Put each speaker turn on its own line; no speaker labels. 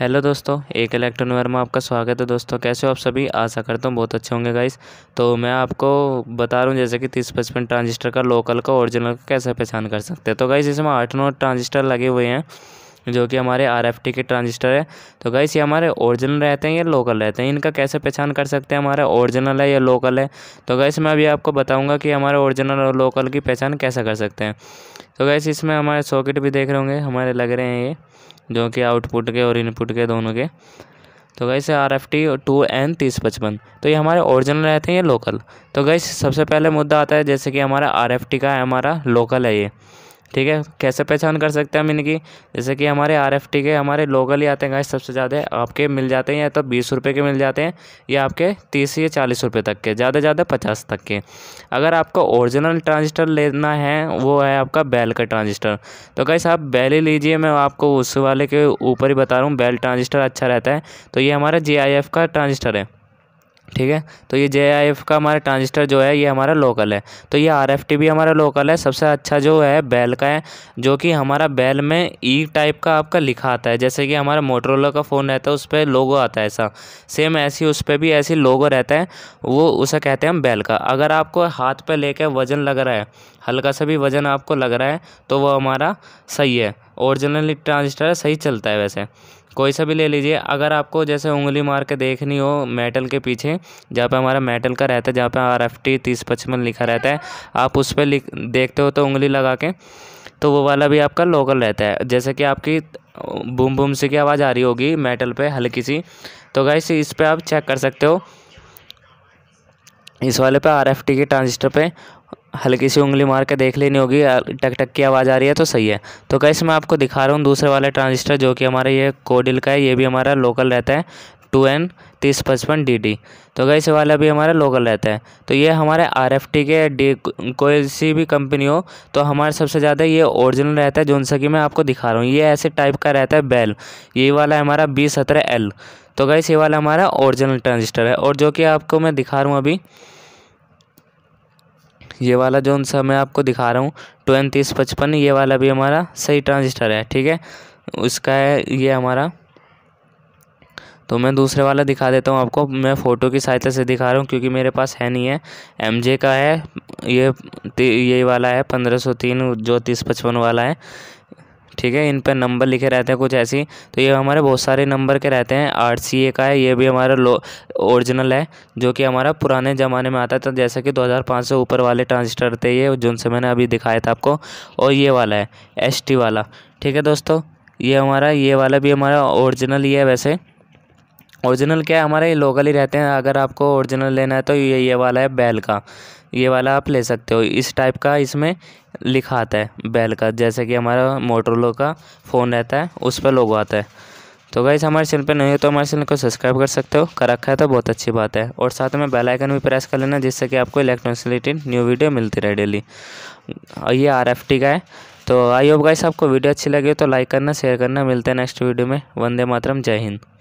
hello दोस्तों एक electron Verma में आपका स्वागत है दोस्तों कैसे हो आप सभी आशा करता हूँ बहुत अच्छे होंगे गाइस तो मैं आपको बता रहा हूँ जैसे कि तीस पचपन ट्रांजिस्टर का लोकल का ओरिजिनल का कैसे पहचान कर सकते हैं तो गाइस इसमें आठ नौ ट्रांजिस्टर लगे हुए हैं जो कि हमारे आर के ट्रांजिस्टर है तो गाइस ये हमारे ओरिजिनल रहते हैं या लोकल रहते हैं इनका कैसे पहचान कर सकते हैं हमारा ओरिजिनल है या लोकल है तो गाइस मैं अभी आपको बताऊंगा कि हमारे ओरिजिनल और लोकल की पहचान कैसे कर सकते हैं तो गाइस इसमें हमारे सॉकेट भी देख रहे होंगे हमारे लग रहे हैं ये जो कि आउटपुट के और इनपुट के दोनों के तो गई से R F T two N तीस पचपन तो ये हमारे ओरिजिनल रहते हैं ये लोकल तो गई सबसे पहले मुद्दा आता है जैसे कि हमारा आर एफ टी का है हमारा लोकल है ये ठीक है कैसे पहचान कर सकते हैं हम इनकी जैसे कि हमारे आर एफ टी के हमारे लोकल ही आते हैं गाइस सबसे ज़्यादा आपके मिल जाते हैं या तो बीस रुपये के मिल जाते हैं या आपके तीस या चालीस रुपये तक के ज़्यादा से ज़्यादा पचास तक के अगर आपको ओरिजिनल ट्रांजिस्टर लेना है वो है आपका बैल का ट्रांजिस्टर तो गाइस आप बैल ही लीजिए मैं आपको उस वाले के ऊपर ही बता रहा हूँ बैल ट्रांजिस्टर अच्छा रहता है तो ये हमारा जे आई एफ का ट्रांजिस्टर है ठीक है तो ये जे आई एफ का हमारा ट्रांजिस्टर जो है ये हमारा लोकल है तो ये आर एफ टी भी हमारा लोकल है सबसे अच्छा जो है बैल का है जो कि हमारा बैल में ई e टाइप का आपका लिखा आता है जैसे कि हमारा मोटरोला का फ़ोन रहता है उस पर लोगो आता है ऐसा सेम ऐसी उस पर भी ऐसी लोगो रहता है वो उसे कहते हैं हम बैल का अगर आपको हाथ पर कर वज़न लग रहा है हल्का सा भी वज़न आपको लग रहा है तो वो हमारा सही है ओरिजिनली ट्रांजिस्टर सही चलता है वैसे कोई सा भी ले लीजिए अगर आपको जैसे उंगली मार के देखनी हो मेटल के पीछे जहाँ पे हमारा मेटल का रहता है जहाँ पे आर एफ टी तीस पचपन लिखा रहता है आप उस पर लिख देखते हो तो उंगली लगा के तो वो वाला भी आपका लोकल रहता है जैसे कि आपकी बूम बूम सी की आवाज़ आ रही होगी मेटल पे हल्की सी तो गाइस इस पर आप चेक कर सकते हो इस वाले पे आर एफ टी के ट्रांजिस्टर पे हल्की सी उंगली मार के देख लेनी होगी टक टक की आवाज़ आ रही है तो सही है तो कैसे मैं आपको दिखा रहा हूँ दूसरे वाला ट्रांजिस्टर जो कि हमारा ये कोडिल का है ये भी हमारा लोकल रहता है टू एन तीस पचपन डी डी तो गई से वाला भी हमारा लोकल रहता है तो ये हमारे आर एफ टी के डी कोई सी भी कंपनी हो तो हमारे सबसे ज़्यादा ये ओरिजिनल रहता है जो उनसे कि मैं आपको दिखा रहा हूँ ये ऐसे टाइप का रहता है बेल ये वाला है हमारा बी सत्रह एल तो गई वाला हमारा ओरिजिनल ट्रांजिस्टर है और जो कि आपको मैं दिखा रहा हूँ अभी ये वाला जो सा मैं आपको दिखा रहा हूँ ट्वेंथ तीस पचपन ये वाला भी हमारा सही ट्रांजिस्टर है ठीक है उसका है ये हमारा तो मैं दूसरे वाला दिखा देता हूँ आपको मैं फ़ोटो की सहायता से दिखा रहा हूँ क्योंकि मेरे पास है नहीं है एम का है ये ये वाला है पंद्रह सौ तीन जो तीस पचपन वाला है ठीक है इन पर नंबर लिखे रहते हैं कुछ ऐसी तो ये हमारे बहुत सारे नंबर के रहते हैं आर सी ए का है ये भी हमारा लो ओरिजिनल है जो कि हमारा पुराने ज़माने में आता था जैसा कि 2005 से ऊपर वाले ट्रांजिस्टर थे ये जिनसे मैंने अभी दिखाया था आपको और ये वाला है एस टी वाला ठीक है दोस्तों ये हमारा ये वाला भी हमारा ओरिजिनल ही है वैसे ओरिजिनल क्या है हमारे लोकल ही रहते हैं अगर आपको ओरिजिनल लेना है तो ये ये वाला है बैल का ये वाला आप ले सकते हो इस टाइप का इसमें लिखा आता है बैल का जैसे कि हमारा मोटरोलो का फ़ोन रहता है उस पर लोगो आता है तो गाइस हमारे चैनल पर नहीं हो तो हमारे चैनल को सब्सक्राइब कर सकते हो कर रखा है तो बहुत अच्छी बात है और साथ में बेल आइकन भी प्रेस कर लेना जिससे कि आपको इलेक्ट्रॉनिक्स रिलेटेड न्यू वीडियो मिलती रहे डेली और ये आर का है तो आई होप गाइस आपको वीडियो अच्छी लगी तो लाइक करना शेयर करना मिलते हैं नेक्स्ट वीडियो में वंदे मातरम जय हिंद